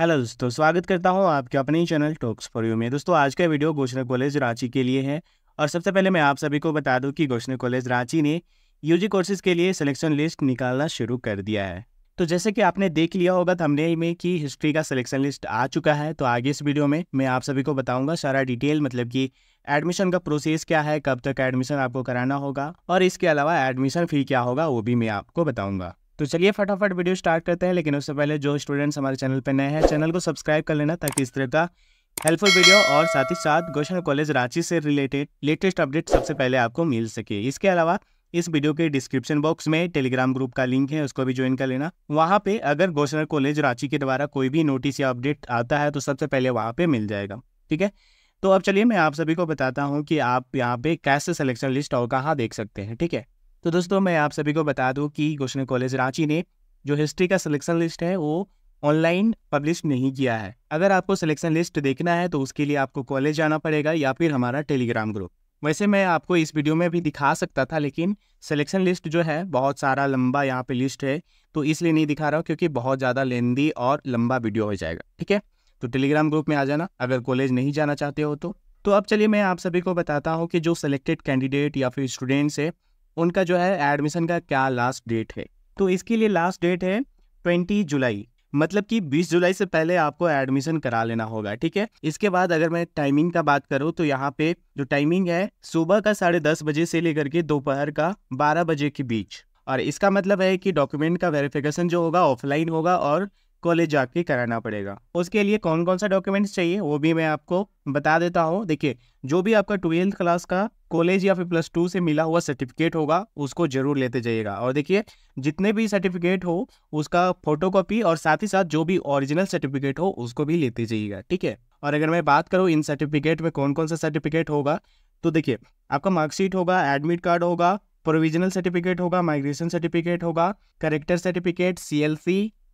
hello दोस्तों स्वागत करता हूँ आपके अपने ही चैनल टॉक्स फॉर यू में दोस्तों आज का वीडियो गोशने कॉलेज रांची के लिए है और सबसे पहले मैं आप सभी को बता दूं कि गोशने कॉलेज रांची ने यूजी कोर्सेज के लिए सिलेक्शन लिस्ट निकालना शुरू कर दिया है तो जैसे कि आपने देख लिया होगा थमने में कि हिस्ट्री का सिलेक्शन लिस्ट आ चुका है तो आगे इस वीडियो में मैं आप सभी को बताऊंगा सारा डिटेल मतलब कि एडमिशन का प्रोसेस क्या है कब तक एडमिशन आपको कराना होगा और इसके अलावा एडमिशन फ़ी क्या होगा वो भी मैं आपको बताऊंगा तो चलिए फटाफट वीडियो स्टार्ट करते हैं लेकिन उससे पहले जो स्टूडेंट्स हमारे चैनल पर नए हैं चैनल को सब्सक्राइब कर लेना ताकि इस तरह का हेल्पफुल वीडियो और साथ ही साथ गोशन कॉलेज रांची से रिलेटेड लेटेस्ट अपडेट सबसे पहले आपको मिल सके इसके अलावा इस वीडियो के डिस्क्रिप्शन बॉक्स में टेलीग्राम ग्रुप का लिंक है उसको भी ज्वाइन कर लेना वहाँ पे अगर गोशनर कॉलेज रांची के द्वारा कोई भी नोटिस या अपडेट आता है तो सबसे पहले वहाँ पे मिल जाएगा ठीक है तो अब चलिए मैं आप सभी को बताता हूँ कि आप यहाँ पे कैसे सिलेक्शन लिस्ट और कहाँ देख सकते हैं ठीक है तो दोस्तों मैं आप सभी को बता दूं कि क्वेश्चन कॉलेज रांची ने जो हिस्ट्री का सिलेक्शन लिस्ट है वो ऑनलाइन पब्लिश नहीं किया है अगर आपको सिलेक्शन लिस्ट देखना है तो उसके लिए आपको कॉलेज जाना पड़ेगा या फिर हमारा टेलीग्राम ग्रुप वैसे मैं आपको इस वीडियो में भी दिखा सकता था लेकिन सिलेक्शन लिस्ट जो है बहुत सारा लंबा यहाँ पे लिस्ट है तो इसलिए नहीं दिखा रहा हूँ क्योंकि बहुत ज़्यादा लेंदी और लंबा वीडियो हो जाएगा ठीक है तो टेलीग्राम ग्रुप में आ जाना अगर कॉलेज नहीं जाना चाहते हो तो तो अब चलिए मैं आप सभी को बताता हूँ कि जो सिलेक्टेड कैंडिडेट या फिर स्टूडेंट्स है उनका जो है एडमिशन का क्या लास्ट डेट है तो इसके लिए लास्ट डेट है ट्वेंटी जुलाई मतलब कि 20 जुलाई से पहले आपको एडमिशन करा लेना होगा ठीक है इसके बाद अगर मैं टाइमिंग का बात करूँ तो यहाँ पे जो टाइमिंग है सुबह का साढ़े दस बजे से लेकर के दोपहर का बारह बजे के बीच और इसका मतलब है कि डॉक्यूमेंट का वेरिफिकेशन जो होगा ऑफलाइन होगा और कॉलेज जाके कराना पड़ेगा उसके लिए कौन कौन सा डॉक्यूमेंट्स चाहिए वो भी मैं आपको बता देता हूँ देखिए जो भी आपका ट्वेल्थ क्लास का कॉलेज या फिर प्लस टू से मिला हुआ सर्टिफिकेट होगा उसको जरूर लेते जाइएगा और देखिए जितने भी सर्टिफिकेट हो उसका फोटोकॉपी और साथ ही साथ जो भी ओरिजिनल सर्टिफिकेट हो उसको भी लेते जाइएगा ठीक है और अगर मैं बात करूँ इन सर्टिफिकेट में कौन कौन सा सर्टिफिकेट होगा तो देखिए आपका मार्कशीट होगा एडमिट कार्ड होगा प्रोविजनल सर्टिफिकेट होगा माइग्रेशन सर्टिफिकेट होगा करेक्टर सर्टिफिकेट सी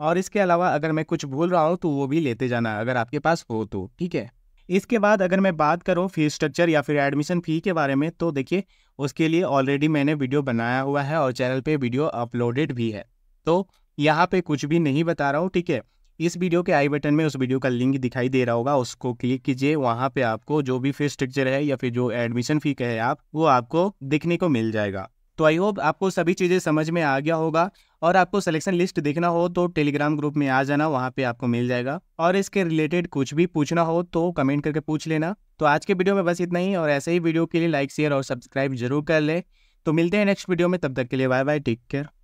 और इसके अलावा अगर मैं कुछ भूल रहा हूँ तो वो भी लेते जाना अगर आपके पास हो तो ठीक है इसके बाद अगर मैं बात करूँ फीस स्ट्रक्चर या फिर एडमिशन फ़ी के बारे में तो देखिए उसके लिए ऑलरेडी मैंने वीडियो बनाया हुआ है और चैनल पे वीडियो अपलोडेड भी है तो यहाँ पे कुछ भी नहीं बता रहा हूँ ठीक है इस वीडियो के आई बटन में उस वीडियो का लिंक दिखाई दे रहा होगा उसको क्लिक कीजिए वहाँ पे आपको जो भी फीस स्ट्रक्चर है या फिर जो एडमिशन फ़ी कहे आप वो आपको दिखने को मिल जाएगा तो आई होप आपको सभी चीज़ें समझ में आ गया होगा और आपको सिलेक्शन लिस्ट देखना हो तो टेलीग्राम ग्रुप में आ जाना वहाँ पे आपको मिल जाएगा और इसके रिलेटेड कुछ भी पूछना हो तो कमेंट करके पूछ लेना तो आज के वीडियो में बस इतना ही और ऐसे ही वीडियो के लिए लाइक शेयर और सब्सक्राइब जरूर कर ले तो मिलते हैं नेक्स्ट वीडियो में तब तक के लिए बाय बाय टेक केयर